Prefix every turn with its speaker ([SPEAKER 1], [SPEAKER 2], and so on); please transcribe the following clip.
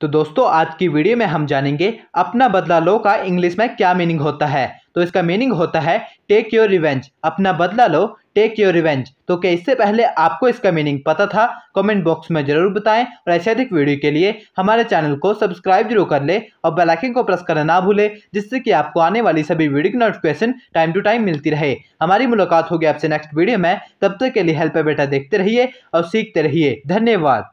[SPEAKER 1] तो दोस्तों आज की वीडियो में हम जानेंगे अपना बदला लो का इंग्लिश में क्या मीनिंग होता है तो इसका मीनिंग होता है टेक योर रिवेंज अपना बदला लो टेक योर रिवेंज तो क्या इससे पहले आपको इसका मीनिंग पता था कमेंट बॉक्स में जरूर बताएं और ऐसे अधिक वीडियो के लिए हमारे चैनल को सब्सक्राइब जरूर कर ले और बेलाइकिन को प्रेस करना ना भूले जिससे कि आपको आने वाली सभी वीडियो की नोटिफिकेशन टाइम टू टाइम मिलती रहे हमारी मुलाकात होगी आपसे नेक्स्ट वीडियो में तब तक के लिए हेल्प बेटा देखते रहिए और सीखते रहिए धन्यवाद